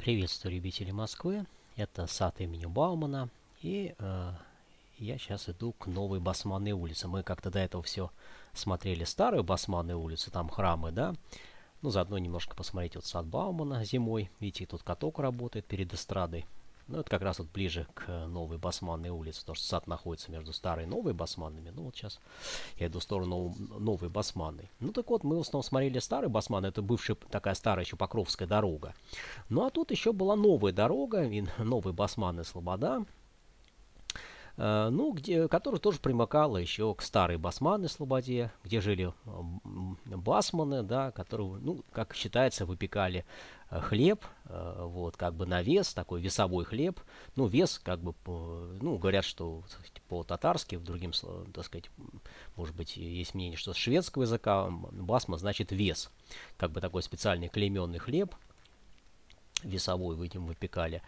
Приветствую, любители Москвы. Это сад имени Баумана. И э, я сейчас иду к новой Басманной улице. Мы как-то до этого все смотрели старую Басманную улицу, там храмы, да. Ну, заодно немножко посмотреть вот сад Баумана зимой. Видите, тут каток работает перед эстрадой. Ну, это как раз вот ближе к э, Новой Басманной улице, потому что сад находится между Старой и Новой Басманными. Ну, вот сейчас я иду в сторону Новой Басманной. Ну, так вот, мы в основном смотрели Старый Басман, это бывшая такая старая еще Покровская дорога. Ну, а тут еще была новая дорога, и Новые Басманы Слобода, Э, ну, где, который тоже примыкал еще к старой басманной слободе, где жили басманы, да, которые, ну, как считается, выпекали э, хлеб, э, вот, как бы на вес, такой весовой хлеб, ну, вес, как бы, ну, говорят, что по-татарски, в другим, так сказать, может быть, есть мнение, что с шведского языка басма значит вес, как бы такой специальный клейменный хлеб, весовой, вы этим выпекали,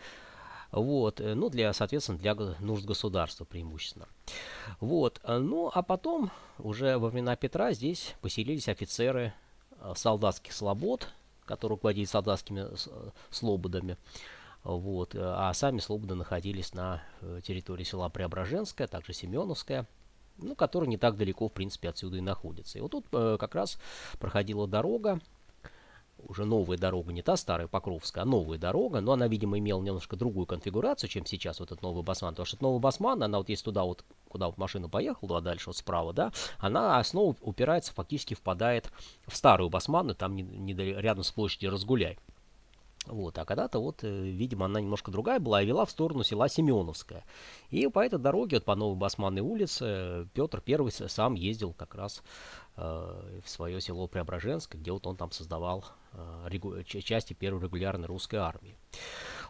вот, э, ну, для, соответственно, для нужд государства преимущественно. Вот, э, ну, а потом, уже во времена Петра здесь поселились офицеры э, солдатских слобод, которые руководили солдатскими слободами. Вот, а сами слободы находились на территории села Преображенское, также Семеновское, ну, которые не так далеко, в принципе, отсюда и находятся. И вот тут э, как раз проходила дорога, уже новая дорога, не та старая Покровская, а новая дорога, но она, видимо, имела немножко другую конфигурацию, чем сейчас вот этот новый Басман, потому что этот новый Басман, она вот есть туда вот, куда вот машина поехала, а дальше вот справа, да, она снова упирается, фактически впадает в старую Басманную, там не, не, рядом с площадью Разгуляй. Вот, а когда-то вот, э, видимо, она немножко другая была, и вела в сторону села Семеновская. И по этой дороге, вот по Новой Басманной улице, Петр Первый сам ездил как раз э, в свое село Преображенское, где вот он там создавал э, части первой регулярной русской армии.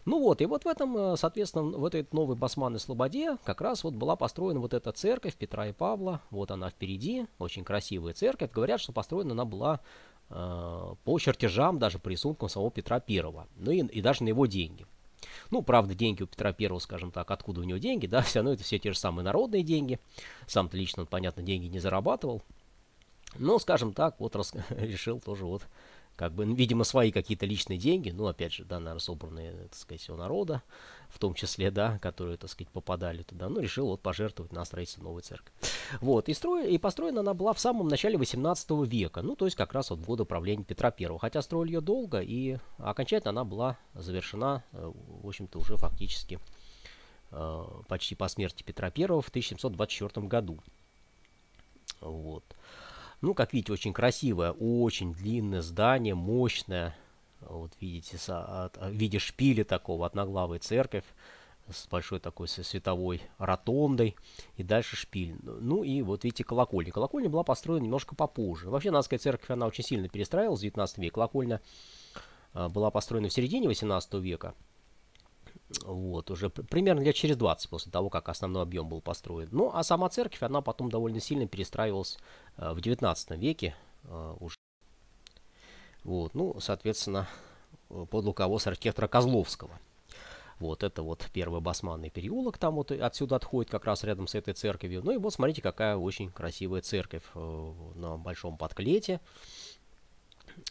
Ну вот, и вот в этом, э, соответственно, в этой новой басманной слободе как раз вот была построена вот эта церковь Петра и Павла. Вот она впереди, очень красивая церковь. Говорят, что построена она была Э, по чертежам, даже по рисункам самого Петра Первого, ну и, и даже на его деньги. Ну, правда, деньги у Петра Первого, скажем так, откуда у него деньги, да, все равно это все те же самые народные деньги. Сам-то лично, он, понятно, деньги не зарабатывал, ну, скажем так, вот рас... решил тоже вот, как бы, видимо, свои какие-то личные деньги, ну, опять же, да, наверное, собранные, так сказать, у народа, в том числе, да, которые, так сказать, попадали туда, ну, решил вот пожертвовать на строительство новой церкви. Вот, и, стро... и построена она была в самом начале 18 века, ну, то есть как раз вот в годы правления Петра I, хотя строили ее долго, и окончательно она была завершена, э, в общем-то, уже фактически э, почти по смерти Петра I в 1724 году. Вот. Ну, как видите, очень красивое, очень длинное здание, мощное. Вот видите, со, от, в а, виде шпиля такого, одноглавая церковь с большой такой со световой ротондой и дальше шпиль. Ну и вот видите колокольня. Колокольня была построена немножко попозже. Вообще Нанская церковь, она очень сильно перестраивалась в 19 веке. Колокольня а, была построена в середине 18 века. Вот, уже примерно лет через 20 после того, как основной объем был построен. Ну, а сама церковь, она потом довольно сильно перестраивалась э, в 19 веке э, уже. Вот, ну, соответственно, э, под руководством архитектора Козловского. Вот это вот первый басманный переулок, там вот отсюда отходит как раз рядом с этой церковью. Ну и вот смотрите, какая очень красивая церковь на большом подклете.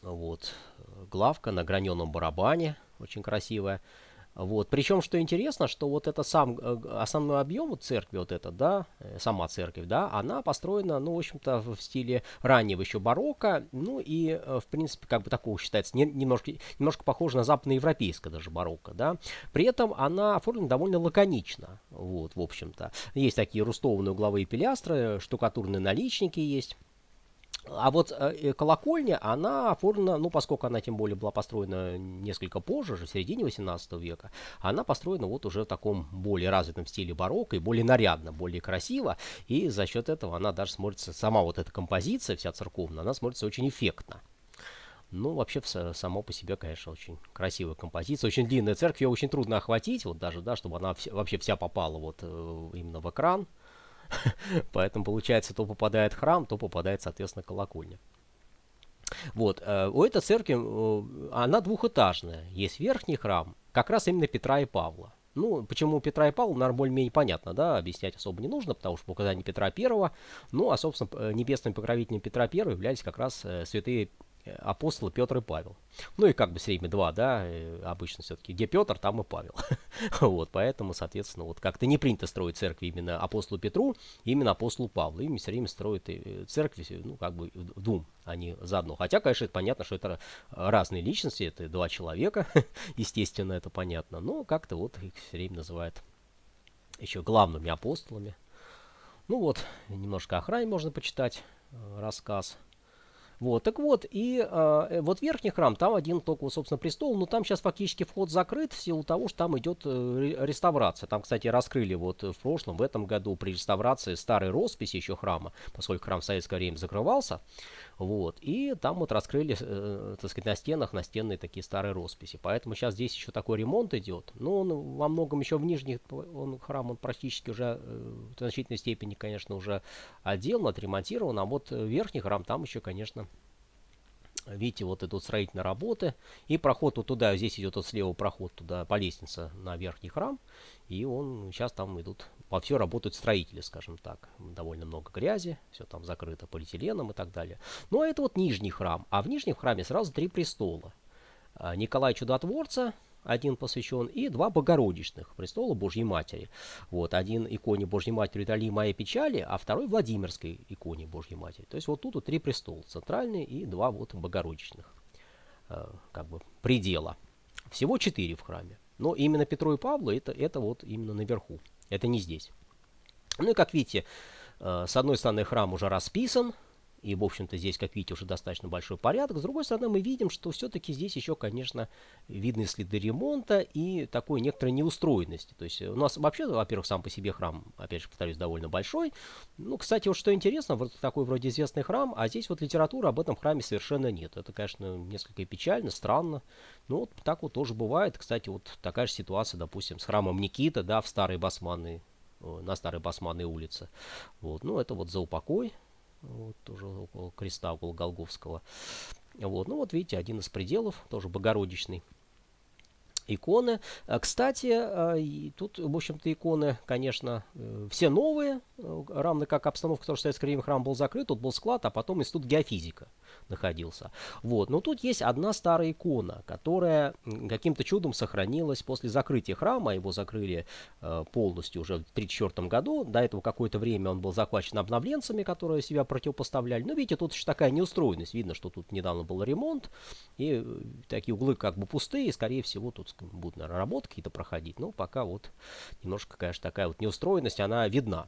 Вот главка на граненом барабане, очень красивая. Вот. Причем, что интересно, что вот это сам э, основной объем вот церкви вот эта, да, э, сама церковь, да, она построена, ну, в общем-то, в стиле раннего еще барокко, ну, и, э, в принципе, как бы такого считается, не, немножко, немножко похоже на западноевропейское даже барокко, да. При этом она оформлена довольно лаконично, вот, в общем-то. Есть такие рустованные угловые пилястры, штукатурные наличники есть. А вот э, э, колокольня, она оформлена, ну, поскольку она тем более была построена несколько позже, же в середине 18 века, она построена вот уже в таком более развитом стиле барокко и более нарядно, более красиво, и за счет этого она даже смотрится, сама вот эта композиция вся церковная, она смотрится очень эффектно. Ну, вообще, само по себе, конечно, очень красивая композиция. Очень длинная церковь, ее очень трудно охватить, вот даже, да, чтобы она вообще вся попала вот э, именно в экран. Поэтому, получается, то попадает храм, то попадает, соответственно, колокольня. Вот, э, у этой церкви, э, она двухэтажная. Есть верхний храм, как раз именно Петра и Павла. Ну, почему Петра и Павла, наверное, более-менее понятно, да, объяснять особо не нужно, потому что по Петра Первого, ну, а, собственно, э, небесным покровителем Петра Первого являлись как раз святые апостолы Петр и Павел. Ну и как бы все время два, да, э, обычно все-таки. Где Петр, там и Павел. вот, поэтому, соответственно, вот как-то не принято строить церкви именно апостолу Петру, именно апостолу Павлу. Им все время строят э, церкви, ну, как бы двум, а не заодно. Хотя, конечно, это понятно, что это разные личности, это два человека, естественно, это понятно. Но как-то вот их все время называют еще главными апостолами. Ну вот, немножко о храме можно почитать э, рассказ. Вот, так вот, и э, вот верхний храм, там один только, собственно, престол, но там сейчас фактически вход закрыт в силу того, что там идет э, реставрация. Там, кстати, раскрыли вот в прошлом, в этом году при реставрации старой росписи еще храма, поскольку храм в советское время закрывался, вот, и там вот раскрыли, э, так сказать, на стенах на стенные такие старые росписи. Поэтому сейчас здесь еще такой ремонт идет, но он во многом еще в нижних, он, храм, он практически уже э, в значительной степени, конечно, уже отделан, отремонтирован, а вот верхний храм там еще, конечно, видите, вот идут строительные работы, и проход вот туда, здесь идет вот слева проход туда по лестнице на верхний храм, и он, сейчас там идут, по все работают строители, скажем так, довольно много грязи, все там закрыто полиэтиленом и так далее. Ну, а это вот нижний храм, а в нижнем храме сразу три престола. А, Николай Чудотворца, один посвящен, и два Богородичных, престола Божьей Матери. Вот, один иконе Божьей Матери Дали моей печали, а второй Владимирской иконе Божьей Матери. То есть вот тут вот три престола, центральный и два вот Богородичных, э, как бы предела. Всего четыре в храме. Но именно Петру и Павлу это, это вот именно наверху, это не здесь. Ну и как видите, э, с одной стороны храм уже расписан, и, в общем-то, здесь, как видите, уже достаточно большой порядок. С другой стороны, мы видим, что все-таки здесь еще, конечно, видны следы ремонта и такой некоторой неустроенности. То есть э, у нас вообще, во-первых, сам по себе храм, опять же, повторюсь, довольно большой. Ну, кстати, вот что интересно, вот такой вроде известный храм, а здесь вот литературы об этом храме совершенно нет. Это, конечно, несколько печально, странно. Но ну, вот так вот тоже бывает. Кстати, вот такая же ситуация, допустим, с храмом Никита, да, в Старой Басманной, э, на Старой Басманной улице. Вот, ну, это вот за упокой вот тоже около креста, около Голговского. Вот, ну вот видите, один из пределов, тоже Богородичный иконы. А, кстати, а, тут, в общем-то, иконы, конечно, э, все новые, э, равно как обстановка, потому что в советское время храм был закрыт, тут был склад, а потом институт геофизика находился. Вот. Но тут есть одна старая икона, которая каким-то чудом сохранилась после закрытия храма, его закрыли э, полностью уже в 1934 году, до этого какое-то время он был захвачен обновленцами, которые себя противопоставляли. Но ну, видите, тут еще такая неустроенность, видно, что тут недавно был ремонт, и такие углы как бы пустые, и, скорее всего, тут будут, наверное, работы какие-то проходить, но пока вот немножко, конечно, такая вот неустроенность, она видна.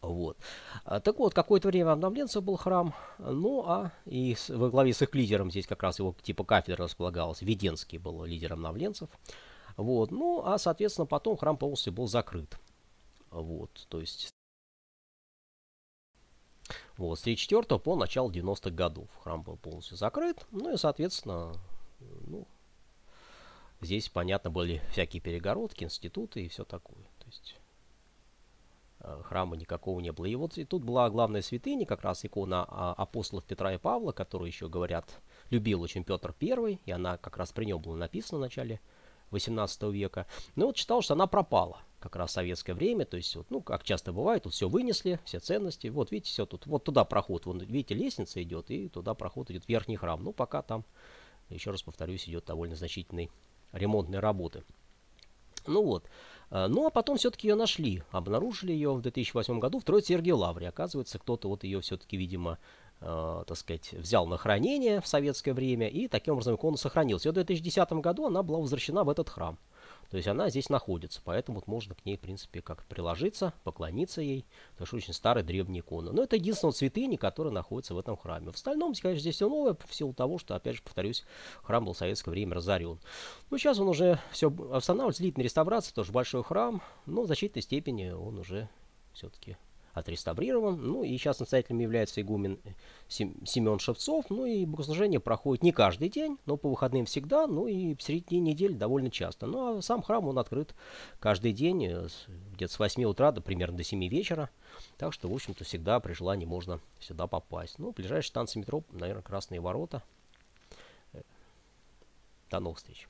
Вот. А, так вот, какое-то время обновленцев был храм, ну а и с, во главе с их лидером, здесь как раз его типа кафедра располагалась, Веденский был лидером обновленцев. Вот. Ну а, соответственно, потом храм полностью был закрыт. Вот, то есть... Вот, с 34 по начало 90-х годов храм был полностью закрыт, ну и, соответственно, Здесь, понятно, были всякие перегородки, институты и все такое. То есть э, храма никакого не было. И вот и тут была главная святыня, как раз икона а, апостолов Петра и Павла, которую еще, говорят, любил очень Петр I, и она как раз при нем была написана в начале 18 века. Но ну, вот читал, что она пропала как раз в советское время, то есть, вот, ну, как часто бывает, тут все вынесли, все ценности, вот видите, все тут, вот туда проход, вон, видите, лестница идет, и туда проход идет верхний храм, ну, пока там, еще раз повторюсь, идет довольно значительный ремонтные работы. Ну вот. А, ну, а потом все-таки ее нашли. Обнаружили ее в 2008 году в Троице Сергея Лавре. Оказывается, кто-то вот ее все-таки, видимо, э, так сказать, взял на хранение в советское время, и таким образом икону сохранилась. И в 2010 году она была возвращена в этот храм. То есть она здесь находится, поэтому вот можно к ней, в принципе, как приложиться, поклониться ей, потому что очень старая древняя икона. Но это единственная святыня, которая находится в этом храме. В остальном, конечно, здесь все новое, в силу того, что, опять же, повторюсь, храм был в советское время разорен. Но сейчас он уже все останавливается, длительная реставрация, тоже большой храм, но в значительной степени он уже все-таки отреставрирован. Ну и сейчас настоятелем является игумен э, Семен Шевцов. Ну и богослужение проходит не каждый день, но по выходным всегда, ну и в середине недели довольно часто. Ну а сам храм, он открыт каждый день, э, где-то с 8 утра до примерно до 7 вечера. Так что, в общем-то, всегда при желании можно сюда попасть. Ну, ближайшая станция метро, наверное, Красные Ворота. Э, до новых встреч.